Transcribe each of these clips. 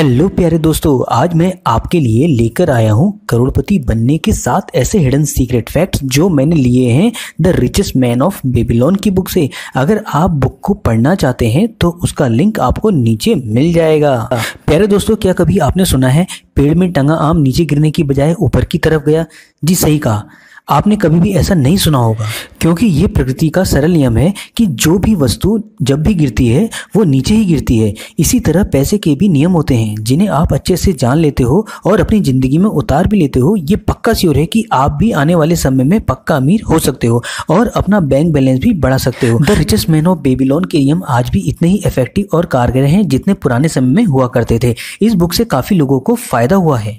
hello प्यारे दोस्तों आज मैं आपके लिए लेकर आया हूँ करोड़पति बनने के साथ ऐसे हिडन सीक्रेट फैक्ट्स जो मैंने लिए हैं the richest man of Babylon की बुक से अगर आप बुक को पढ़ना चाहते हैं तो उसका लिंक आपको नीचे मिल जाएगा प्यारे दोस्तों क्या कभी आपने सुना है पेड़ में टंगा आम नीचे गिरने की बजाय ऊपर की तरफ गया जी सही कहा आपने कभी भी ऐसा नहीं सुना होगा क्योंकि ये प्रकृति का सरल नियम है कि जो भी वस्तु जब भी गिरती है वो नीचे ही गिरती है इसी तरह पैसे के भी नियम होते हैं जिन्हें आप अच्छे से जान लेते हो और अपनी ज़िंदगी में उतार भी लेते हो ये पक्का श्योर है कि आप भी आने वाले समय में पक्का अमीर हो सकते हो और अपना बैंक बैलेंस भी बढ़ा सकते हो the richest man of Babylon के नियम आज भी इतने ही इफेक्टिव और कारगर हैं जितने पुराने समय में हुआ करते थे इस बुक से काफ़ी लोगों को फ़ायदा हुआ है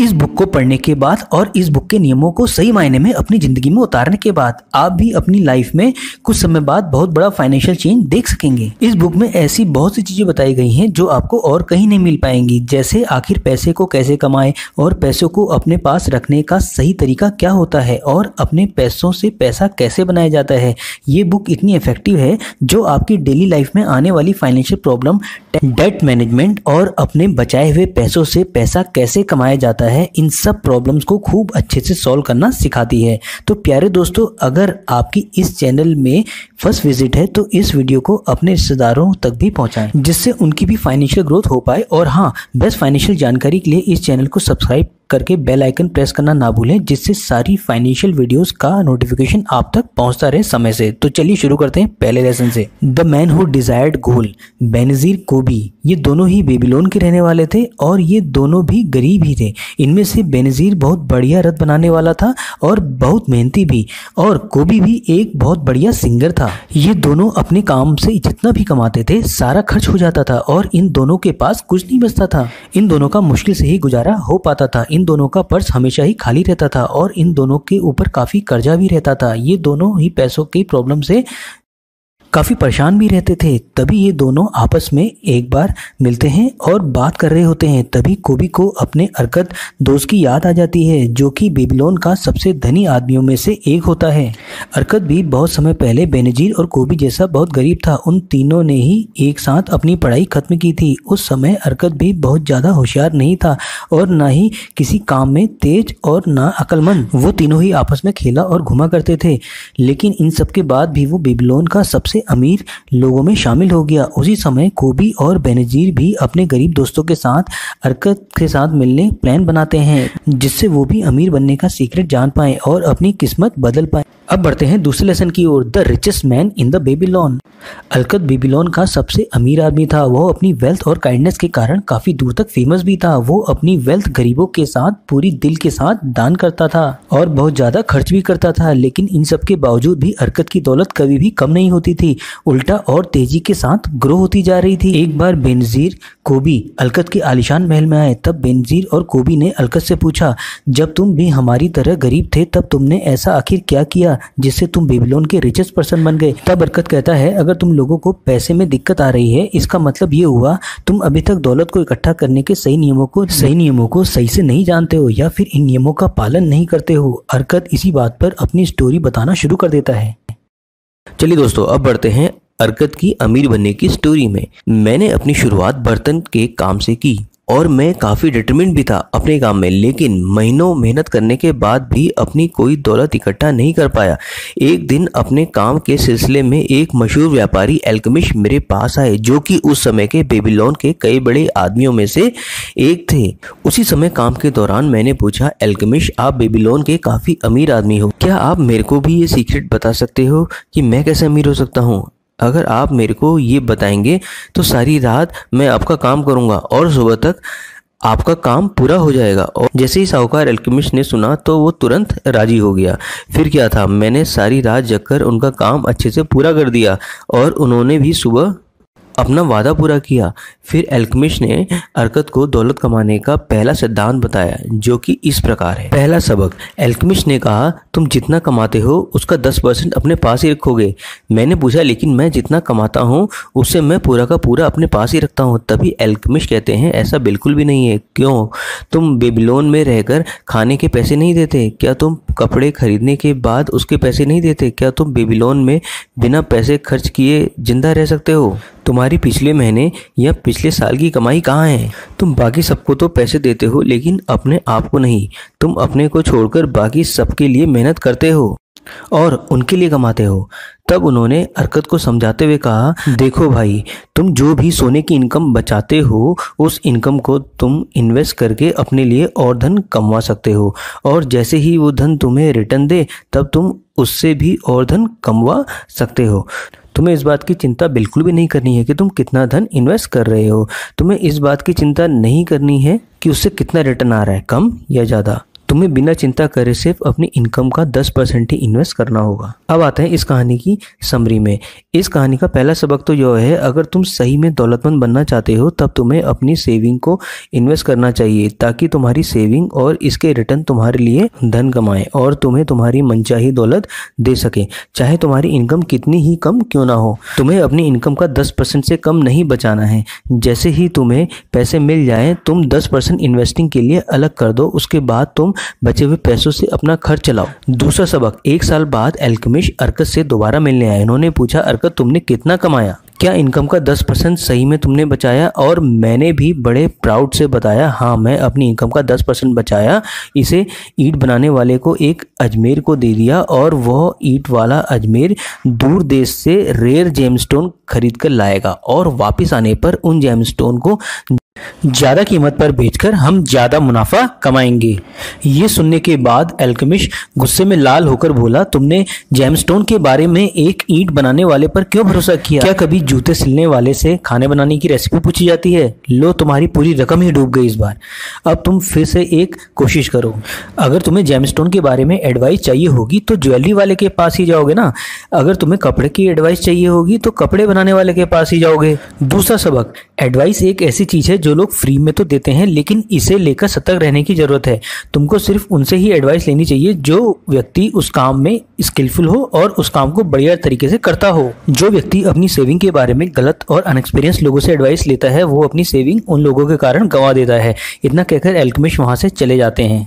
इस बुक को पढ़ने के बाद और इस बुक के नियमों को सही मायने में अपनी ज़िंदगी में उतारने के बाद आप भी अपनी लाइफ में कुछ समय बाद बहुत बड़ा फाइनेंशियल चेंज देख सकेंगे इस बुक में ऐसी बहुत सी चीज़ें बताई गई हैं जो आपको और कहीं नहीं मिल पाएंगी जैसे आखिर पैसे को कैसे कमाए और पैसों को अपने पास रखने का सही तरीका क्या होता है और अपने पैसों से पैसा कैसे बनाया जाता है ये बुक इतनी इफेक्टिव है जो आपकी डेली लाइफ में आने वाली फाइनेंशियल प्रॉब्लम डेट मैनेजमेंट और अपने बचाए हुए पैसों से पैसा कैसे कमाया जाता है जाता है इन सब प्रॉब्लम्स को खूब अच्छे से सॉल्व करना सिखाती है तो प्यारे दोस्तों अगर आपकी इस चैनल में फर्स्ट विजिट है तो इस वीडियो को अपने रिश्तेदारों तक भी पहुँचाएँ जिससे उनकी भी फाइनेंशियल ग्रोथ हो पाए और हाँ बेस्ट फाइनेंशियल जानकारी के लिए इस चैनल को सब्सक्राइब करके बेल आइकन प्रेस करना ना भूलें जिससे सारी फाइनेंशियल वीडियोस का नोटिफिकेशन आप तक पहुंचता रहे समय से तो चलिए शुरू करते हैं पहले लेसन से the man who desired gold Bansir Kobbi ये दोनों ही बेबीलोन के रहने वाले थे और ये दोनों भी गरीब ही थे इनमें से बेनजीर बहुत बढ़िया रथ बनाने वाला था और बहुत मेहनती भी और कोबी भी एक बहुत बढ़िया सिंगर था ये दोनों अपने काम से जितना भी कमाते थे सारा खर्च हो जाता था और इन दोनों के पास कुछ नहीं बचता था इन दोनों का मुश्किल से ही गुजारा हो पाता था इन इन दोनों का पर्स हमेशा ही खाली रहता था और इन दोनों के ऊपर काफ़ी कर्जा भी रहता था ये दोनों ही पैसों की प्रॉब्लम से काफ़ी परेशान भी रहते थे तभी ये दोनों आपस में एक बार मिलते हैं और बात कर रहे होते हैं तभी कोबी को अपने अरकत दोस्त की याद आ जाती है जो कि बेबीलोन का सबसे धनी आदमियों में से एक होता है अरकत भी बहुत समय पहले बेनजीर और कोबी जैसा बहुत गरीब था उन तीनों ने ही एक साथ अपनी पढ़ाई खत्म की थी उस समय अरकत भी बहुत ज़्यादा होशियार नहीं था और ना ही किसी काम में तेज और ना अकलमंद वो तीनों ही आपस में खेला और घुमा करते थे लेकिन इन सब के बाद भी वो बेबीलोन का सबसे अमीर लोगों में शामिल हो गया उसी समय कोबी और बेनजीर भी अपने गरीब दोस्तों के साथ अरकत के साथ मिलने प्लान बनाते हैं जिससे वो भी अमीर बनने का सीक्रेट जान पाए और अपनी किस्मत बदल पाए अब बढ़ते हैं दूसरे लेसन की ओर the richest man in the Babylon Arkad Babylon का सबसे अमीर आदमी था वह अपनी वेल्थ और काइंडनेस के कारण काफ़ी दूर तक फेमस भी था वो अपनी वेल्थ गरीबों के साथ पूरी दिल के साथ दान करता था और बहुत ज़्यादा खर्च भी करता था लेकिन इन सब के बावजूद भी अरकत की दौलत कभी भी कम नहीं होती थी उल्टा और तेजी के साथ ग्रो होती जा रही थी एक बार बेनजीर कोबी अलकत के आलिशान महल में आए तब बेनजीर और कोबी ने अलकत से पूछा जब तुम भी हमारी तरह गरीब थे तब तुमने ऐसा आखिर क्या किया जिससे तुम बेबीलोन के रिचेस्ट पर्सन बन गए तब बरकत कहता है अगर तुम लोगों को पैसे में दिक्कत आ रही है इसका मतलब ये हुआ तुम अभी तक दौलत को इकट्ठा करने के सही नियमों को सही नियमों को सही से नहीं जानते हो या फिर इन नियमों का पालन नहीं करते हो अरकत इसी बात पर अपनी स्टोरी बताना शुरू कर देता है चलिए दोस्तों अब बढ़ते हैं अरकत की अमीर बनने की स्टोरी में मैंने अपनी शुरुआत बर्तन के काम से की और मैं काफ़ी डिटर्मिन भी था अपने काम में लेकिन महीनों मेहनत करने के बाद भी अपनी कोई दौलत इकट्ठा नहीं कर पाया एक दिन अपने काम के सिलसिले में एक मशहूर व्यापारी एल्कमिश मेरे पास आए जो कि उस समय के बेबीलोन के कई बड़े आदमियों में से एक थे उसी समय काम के दौरान मैंने पूछा एल्कमिश आप बेबीलोन के काफ़ी अमीर आदमी हो क्या आप मेरे को भी ये सीक्रेट बता सकते हो कि मैं कैसे अमीर हो सकता हूँ अगर आप मेरे को ये बताएंगे तो सारी रात मैं आपका काम करूँगा और सुबह तक आपका काम पूरा हो जाएगा और जैसे ही साहूकार एल्केमिस्ट ने सुना तो वो तुरंत राजी हो गया फिर क्या था मैंने सारी रात जगकर उनका काम अच्छे से पूरा कर दिया और उन्होंने भी सुबह अपना वादा पूरा किया फिर एल्कमिश ने अरकत को दौलत कमाने का पहला सिद्धांत बताया जो कि इस प्रकार है पहला सबक एल्कमिश ने कहा तुम जितना कमाते हो उसका दस परसेंट अपने पास ही रखोगे मैंने पूछा लेकिन मैं जितना कमाता हूँ उससे मैं पूरा का पूरा अपने पास ही रखता हूँ तभी एल्कमिश कहते हैं ऐसा बिल्कुल भी नहीं है क्यों तुम बेबिलोन में रहकर खाने के पैसे नहीं देते क्या तुम कपड़े खरीदने के बाद उसके पैसे नहीं देते क्या तुम बेबीलोन में बिना पैसे खर्च किए जिंदा रह सकते हो तुम्हारी पिछले महीने या पिछले साल की कमाई कहाँ है तुम बाकी सबको तो पैसे देते हो लेकिन अपने आप को नहीं तुम अपने को छोड़कर बाकी सबके लिए मेहनत करते हो और उनके लिए कमाते हो तब उन्होंने हरकत को समझाते हुए कहा देखो भाई तुम जो भी सोने की इनकम बचाते हो उस इनकम को तुम इन्वेस्ट करके अपने लिए और धन कमवा सकते हो और जैसे ही वो धन तुम्हें रिटर्न दे तब तुम उससे भी और धन कमवा सकते हो तुम्हें इस बात की चिंता बिल्कुल भी नहीं करनी है कि तुम कितना धन इन्वेस्ट कर रहे हो तुम्हें इस बात की चिंता नहीं करनी है कि उससे कितना रिटर्न आ रहा है कम या ज़्यादा तुम्हें बिना चिंता करे सिर्फ अपनी इनकम का दस परसेंट ही इन्वेस्ट करना होगा अब आते हैं इस कहानी की समरी में इस कहानी का पहला सबक तो यह है अगर तुम सही में दौलतमंद बनना चाहते हो तब तुम्हें अपनी सेविंग को इन्वेस्ट करना चाहिए ताकि तुम्हारी सेविंग और इसके रिटर्न तुम्हारे लिए धन कमाएं और तुम्हें तुम्हारी मनचाही दौलत दे सके चाहे तुम्हारी इनकम कितनी ही कम क्यों ना हो तुम्हें अपनी इनकम का दस परसेंट से कम नहीं बचाना है जैसे ही तुम्हें पैसे मिल जाए तुम दस परसेंट इन्वेस्टिंग के लिए अलग कर दो उसके बाद तुम बचे हुए पैसों से अपना खर्च चलाओ दूसरा सबक एक साल बाद एल्कमिश अरकत से दोबारा मिलने आए उन्होंने पूछा अरकत तुमने कितना कमाया क्या इनकम का 10 परसेंट सही में तुमने बचाया और मैंने भी बड़े प्राउड से बताया हाँ मैं अपनी इनकम का 10 परसेंट बचाया इसे ईट बनाने वाले को एक अजमेर को दे दिया और वह ईट वाला अजमेर दूर देश से रेयर जेमस्टोन खरीद कर लाएगा और वापस आने पर उन जेमस्टोन को ज़्यादा कीमत पर बेचकर हम ज़्यादा मुनाफा कमाएंगे ये सुनने के बाद एल्कमिश गुस्से में लाल होकर बोला तुमने जेमस्टोन के बारे में एक ईंट बनाने वाले पर क्यों भरोसा किया क्या कभी जूते सिलने वाले से खाने बनाने की रेसिपी पूछी जाती है लो तुम्हारी पूरी रकम ही डूब गई इस बार अब तुम फिर से एक कोशिश करो अगर तुम्हें जेमस्टोन के बारे में एडवाइस चाहिए होगी तो ज्वेलरी वाले के पास ही जाओगे ना अगर तुम्हें कपड़े की एडवाइस चाहिए होगी तो कपड़े बनाने वाले के पास ही जाओगे दूसरा सबक एडवाइस एक ऐसी चीज़ है जो लोग फ्री में तो देते हैं लेकिन इसे लेकर सतर्क रहने की ज़रूरत है तुमको सिर्फ उनसे ही एडवाइस लेनी चाहिए जो व्यक्ति उस काम में स्किलफुल हो और उस काम को बढ़िया तरीके से करता हो जो व्यक्ति अपनी सेविंग के बारे में गलत और अनएक्सपीरियंस लोगों से एडवाइस लेता है वो अपनी सेविंग उन लोगों के कारण गंवा देता है इतना कहकर एल्कमिश वहाँ से चले जाते हैं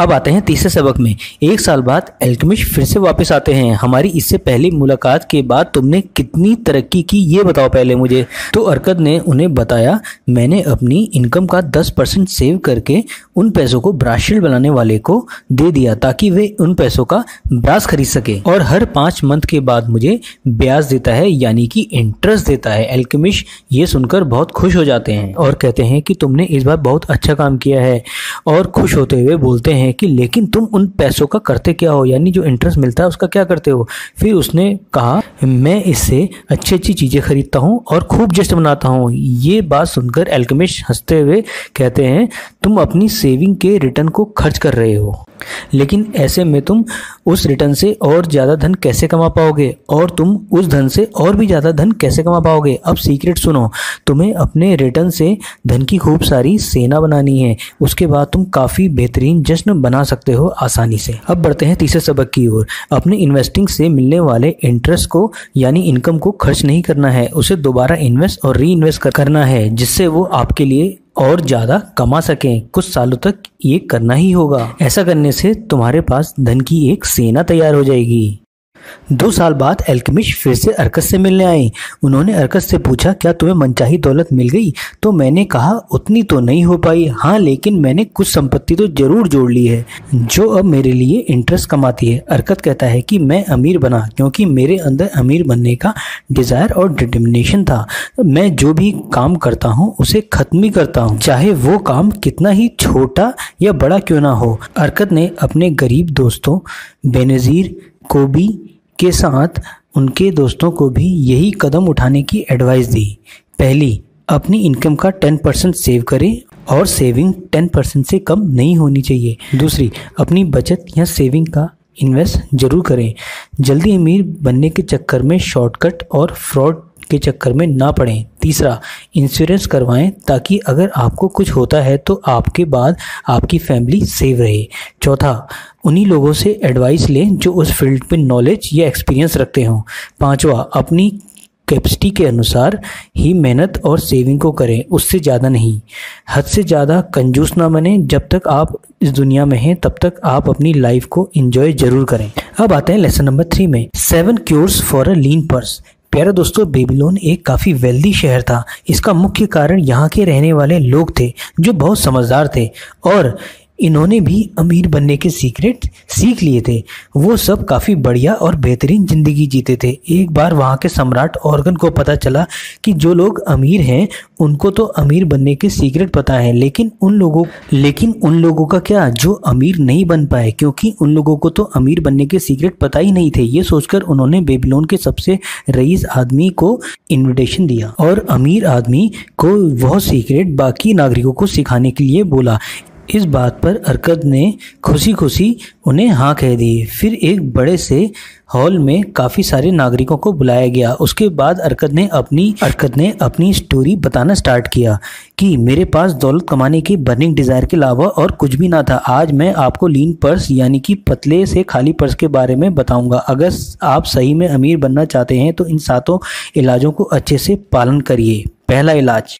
अब आते हैं तीसरे सबक में एक साल बाद एल्कमिश फिर से वापस आते हैं हमारी इससे पहली मुलाकात के बाद तुमने कितनी तरक्की की ये बताओ पहले मुझे तो अरकद ने उन्हें बताया मैंने अपनी इनकम का दस परसेंट सेव करके उन पैसों को ब्राशिल बनाने वाले को दे दिया ताकि वे उन पैसों का ब्रास खरीद सके और हर पाँच मंथ के बाद मुझे ब्याज देता है यानी कि इंटरेस्ट देता है एल्कमिश ये सुनकर बहुत खुश हो जाते हैं और कहते हैं कि तुमने इस बार बहुत अच्छा काम किया है और खुश होते हुए बोलते हैं हैं कि लेकिन तुम उन पैसों का करते क्या हो यानी जो इंटरेस्ट मिलता है उसका क्या करते हो फिर उसने कहा मैं इससे अच्छी अच्छी चीज़ें खरीदता हूँ और खूब जश्न मनाता हूँ ये बात सुनकर एल्कमिश हंसते हुए कहते हैं तुम अपनी सेविंग के रिटर्न को खर्च कर रहे हो लेकिन ऐसे में तुम उस रिटर्न से और ज़्यादा धन कैसे कमा पाओगे और तुम उस धन से और भी ज़्यादा धन कैसे कमा पाओगे अब सीक्रेट सुनो तुम्हें अपने रिटर्न से धन की खूब सारी सेना बनानी है उसके बाद तुम काफ़ी बेहतरीन जश्न बना सकते हो आसानी से अब बढ़ते हैं तीसरे सबक की ओर अपने इन्वेस्टिंग से मिलने वाले इंटरेस्ट को यानी इनकम को खर्च नहीं करना है उसे दोबारा इन्वेस्ट और री इन्वेस्ट करना है जिससे वो आपके लिए और ज़्यादा कमा सकें कुछ सालों तक ये करना ही होगा ऐसा करने से तुम्हारे पास धन की एक सेना तैयार हो जाएगी दो साल बाद एल्कमिश फिर से अर्कस से मिलने आई उन्होंने अर्कस से पूछा क्या तुम्हें मनचाही दौलत मिल गई तो मैंने कहा उतनी तो नहीं हो पाई हाँ लेकिन मैंने कुछ संपत्ति तो जरूर जोड़ ली है जो अब मेरे लिए इंटरेस्ट कमाती है अरकत कहता है कि मैं अमीर बना क्योंकि मेरे अंदर अमीर बनने का डिज़ायर और डिटर्मिनेशन था मैं जो भी काम करता हूँ उसे खत्म ही करता हूँ चाहे वो काम कितना ही छोटा या बड़ा क्यों ना हो अरकत ने अपने गरीब दोस्तों बेनज़ीर कोबी के साथ उनके दोस्तों को भी यही कदम उठाने की एडवाइस दी पहली अपनी इनकम का टेन परसेंट सेव करें और सेविंग टेन परसेंट से कम नहीं होनी चाहिए दूसरी अपनी बचत या सेविंग का इन्वेस्ट जरूर करें जल्दी अमीर बनने के चक्कर में शॉर्टकट और फ्रॉड के चक्कर में ना पड़ें तीसरा इंश्योरेंस करवाएं ताकि अगर आपको कुछ होता है तो आपके बाद आपकी फैमिली सेव रहे चौथा उन्हीं लोगों से एडवाइस लें जो उस फील्ड में नॉलेज या एक्सपीरियंस रखते हों पांचवा अपनी कैपेसिटी के अनुसार ही मेहनत और सेविंग को करें उससे ज़्यादा नहीं हद से ज़्यादा कंजूस ना बने जब तक आप इस दुनिया में हैं तब तक आप अपनी लाइफ को इंजॉय जरूर करें अब आते हैं लेसन नंबर थ्री में seven cures for a lean purse प्यारे दोस्तों बेबीलोन एक काफ़ी वेल्दी शहर था इसका मुख्य कारण यहाँ के रहने वाले लोग थे जो बहुत समझदार थे और इन्होंने भी अमीर बनने के सीक्रेट सीख लिए थे वो सब काफ़ी बढ़िया और बेहतरीन ज़िंदगी जीते थे एक बार वहाँ के सम्राट ऑर्गन को पता चला कि जो लोग अमीर हैं उनको तो अमीर बनने के सीक्रेट पता है लेकिन उन लोगों लेकिन उन लोगों का क्या जो अमीर नहीं बन पाए क्योंकि उन लोगों को तो अमीर बनने के सीक्रेट पता ही नहीं थे ये सोचकर उन्होंने बेबीलोन के सबसे रईस आदमी को इन्विटेशन दिया और अमीर आदमी को वह सीक्रेट बाकी नागरिकों को सिखाने के लिए बोला इस बात पर अरकद ने खुशी खुशी उन्हें हाँ कह दी फिर एक बड़े से हॉल में काफ़ी सारे नागरिकों को बुलाया गया उसके बाद अरकद ने अपनी अरकद ने अपनी स्टोरी बताना स्टार्ट किया कि मेरे पास दौलत कमाने के बर्निंग डिज़ायर के अलावा और कुछ भी ना था आज मैं आपको लीन पर्स यानी कि पतले से खाली पर्स के बारे में बताऊंगा अगर आप सही में अमीर बनना चाहते हैं तो इन सातों इलाजों को अच्छे से पालन करिए पहला इलाज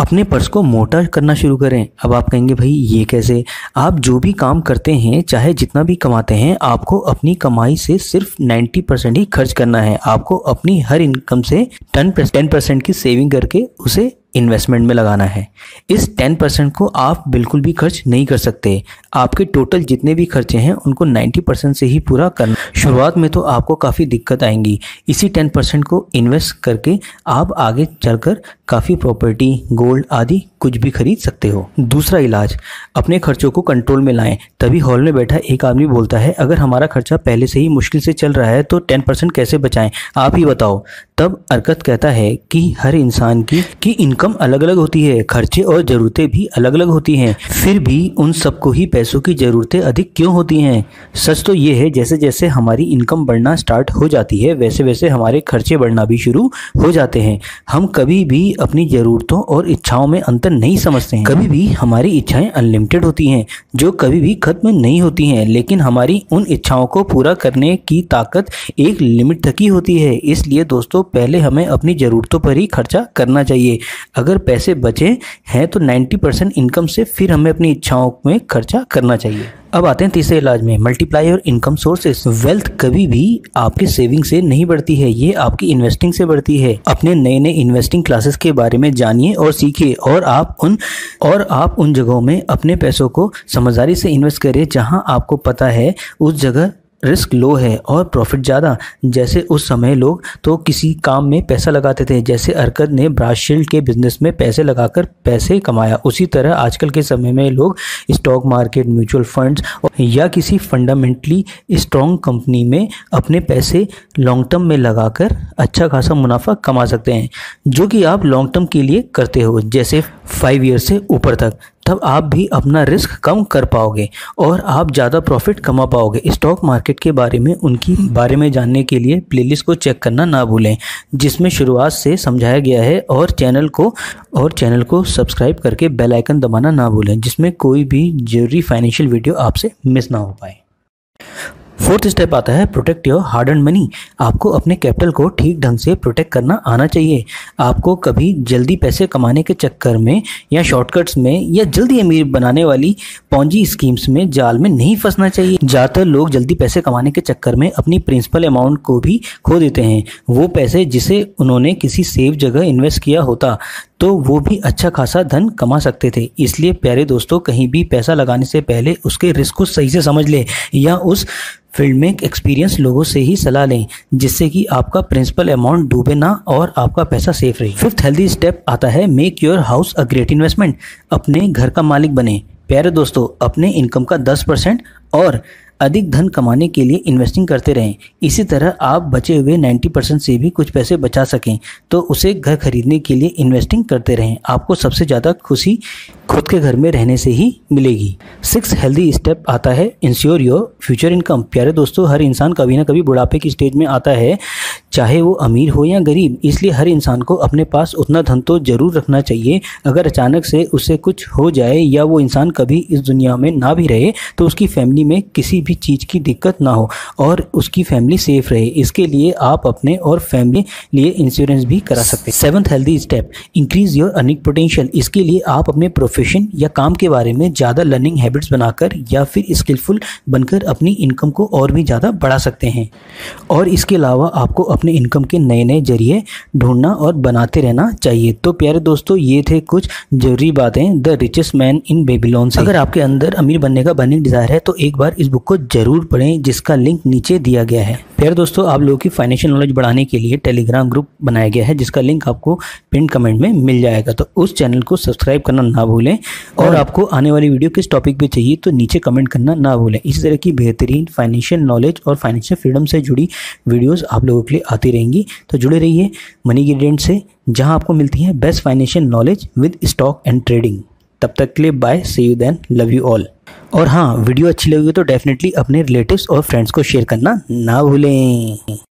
अपने पर्स को मोटा करना शुरू करें अब आप कहेंगे भाई ये कैसे आप जो भी काम करते हैं चाहे जितना भी कमाते हैं आपको अपनी कमाई से सिर्फ 90 परसेंट ही खर्च करना है आपको अपनी हर इनकम से टेन परसेंट की सेविंग करके उसे इन्वेस्टमेंट में लगाना है इस टेन परसेंट को आप बिल्कुल भी खर्च नहीं कर सकते आपके टोटल जितने भी खर्चे हैं उनको नाइन्टी परसेंट से ही पूरा करना शुरुआत में तो आपको काफ़ी दिक्कत आएंगी इसी टेन परसेंट को इन्वेस्ट करके आप आगे चलकर काफ़ी प्रॉपर्टी गोल्ड आदि कुछ भी खरीद सकते हो दूसरा इलाज अपने खर्चों को कंट्रोल में लाएं तभी हॉल में बैठा एक आदमी बोलता है अगर हमारा खर्चा पहले से ही मुश्किल से चल रहा है तो टेन परसेंट कैसे बचाएं आप ही बताओ तब अरकत कहता है कि हर इंसान की की इनकम अलग अलग होती है खर्चे और ज़रूरतें भी अलग अलग होती हैं फिर भी उन सबको ही पैसों की ज़रूरतें अधिक क्यों होती हैं सच तो ये है जैसे जैसे हमारी इनकम बढ़ना स्टार्ट हो जाती है वैसे वैसे हमारे खर्चे बढ़ना भी शुरू हो जाते हैं हम कभी भी अपनी ज़रूरतों और इच्छाओं में अंतर अंतर नहीं समझते हैं कभी भी हमारी इच्छाएं अनलिमिटेड होती हैं जो कभी भी खत्म नहीं होती हैं लेकिन हमारी उन इच्छाओं को पूरा करने की ताकत एक लिमिट तक ही होती है इसलिए दोस्तों पहले हमें अपनी ज़रूरतों पर ही खर्चा करना चाहिए अगर पैसे बचे हैं तो नाइन्टी परसेंट इनकम से फिर हमें अपनी इच्छाओं में खर्चा करना चाहिए अब आते हैं तीसरे इलाज में मल्टीप्लाई और इनकम सोर्सेस वेल्थ कभी भी आपके सेविंग से नहीं बढ़ती है ये आपकी इन्वेस्टिंग से बढ़ती है अपने नए नए इन्वेस्टिंग क्लासेस के बारे में जानिए और सीखिए और आप उन और आप उन जगहों में अपने पैसों को समझदारी से इन्वेस्ट करें जहां आपको पता है उस जगह रिस्क लो है और प्रॉफिट ज़्यादा जैसे उस समय लोग तो किसी काम में पैसा लगाते थे जैसे अरकद ने ब्राशील्ड के बिजनेस में पैसे लगाकर पैसे कमाया उसी तरह आजकल के समय में लोग स्टॉक मार्केट म्यूचुअल फंड्स या किसी फंडामेंटली स्ट्रॉन्ग कंपनी में अपने पैसे लॉन्ग टर्म में लगाकर अच्छा खासा मुनाफा कमा सकते हैं जो कि आप लॉन्ग टर्म के लिए करते हो जैसे फाइव ईयर से ऊपर तक तब आप भी अपना रिस्क कम कर पाओगे और आप ज़्यादा प्रॉफिट कमा पाओगे स्टॉक मार्केट के बारे में उनकी बारे में जानने के लिए प्लेलिस्ट को चेक करना ना भूलें जिसमें शुरुआत से समझाया गया है और चैनल को और चैनल को सब्सक्राइब करके बेल आइकन दबाना ना भूलें जिसमें कोई भी जरूरी फाइनेंशियल वीडियो आपसे मिस ना हो पाए फोर्थ स्टेप आता है protect your hard earned money आपको अपने कैपिटल को ठीक ढंग से प्रोटेक्ट करना आना चाहिए आपको कभी जल्दी पैसे कमाने के चक्कर में या शॉर्टकट्स में या जल्दी अमीर बनाने वाली पौजी स्कीम्स में जाल में नहीं फंसना चाहिए ज़्यादातर लोग जल्दी पैसे कमाने के चक्कर में अपनी प्रिंसिपल अमाउंट को भी खो देते हैं वो पैसे जिसे उन्होंने किसी सेफ जगह इन्वेस्ट किया होता तो वो भी अच्छा खासा धन कमा सकते थे इसलिए प्यारे दोस्तों कहीं भी पैसा लगाने से पहले उसके रिस्क को सही से समझ लें या उस फील्ड में एक्सपीरियंस लोगों से ही सलाह लें जिससे कि आपका प्रिंसिपल अमाउंट डूबे ना और आपका पैसा सेफ रहे फिफ्थ हेल्दी स्टेप आता है make your house a great investment अपने घर का मालिक बने प्यारे दोस्तों अपने इनकम का दस परसेंट और अधिक धन कमाने के लिए इन्वेस्टिंग करते रहें इसी तरह आप बचे हुए 90 परसेंट से भी कुछ पैसे बचा सकें तो उसे घर खरीदने के लिए इन्वेस्टिंग करते रहें आपको सबसे ज़्यादा खुशी खुद के घर में रहने से ही मिलेगी सिक्स हेल्दी स्टेप आता है इंश्योर योर फ्यूचर इनकम प्यारे दोस्तों हर इंसान कभी ना कभी बुढ़ापे की स्टेज में आता है चाहे वो अमीर हो या गरीब इसलिए हर इंसान को अपने पास उतना धन तो जरूर रखना चाहिए अगर अचानक से उसे कुछ हो जाए या वो इंसान कभी इस दुनिया में ना भी रहे तो उसकी फैमिली में किसी भी चीज़ की दिक्कत ना हो और उसकी फैमिली सेफ रहे इसके लिए आप अपने और फैमिली लिए इंश्योरेंस भी करा सकते हैं seventh healthy step increase your earning potential इसके लिए आप अपने प्रोफेशन प्रोफेशन या काम के बारे में ज़्यादा लर्निंग हैबिट्स बनाकर या फिर स्किलफुल बनकर अपनी इनकम को और भी ज़्यादा बढ़ा सकते हैं और इसके अलावा आपको अपने इनकम के नए नए जरिए ढूंढना और बनाते रहना चाहिए तो प्यारे दोस्तों ये थे कुछ जरूरी बातें the richest man in Babylon से अगर आपके अंदर अमीर बनने का बर्निंग डिज़ायर है तो एक बार इस बुक को जरूर पढ़ें जिसका लिंक नीचे दिया गया है प्यारे दोस्तों आप लोगों की फाइनेंशियल नॉलेज बढ़ाने के लिए टेलीग्राम ग्रुप बनाया गया है जिसका लिंक आपको पिन कमेंट में मिल जाएगा तो उस चैनल को सब्सक्राइब करना ना भूलें भूलें और आपको आने वाली वीडियो किस टॉपिक पे चाहिए तो नीचे कमेंट करना ना भूलें इसी तरह की बेहतरीन फाइनेंशियल नॉलेज और फाइनेंशियल फ्रीडम से जुड़ी वीडियोस आप लोगों के लिए आती रहेंगी तो जुड़े रहिए मनी ग्रीडेंट से जहां आपको मिलती है best financial knowledge with stock and trading तब तक के लिए bye see you then love you all और हाँ वीडियो अच्छी लगी तो डेफिनेटली अपने रिलेटिव और फ्रेंड्स को शेयर करना ना भूलें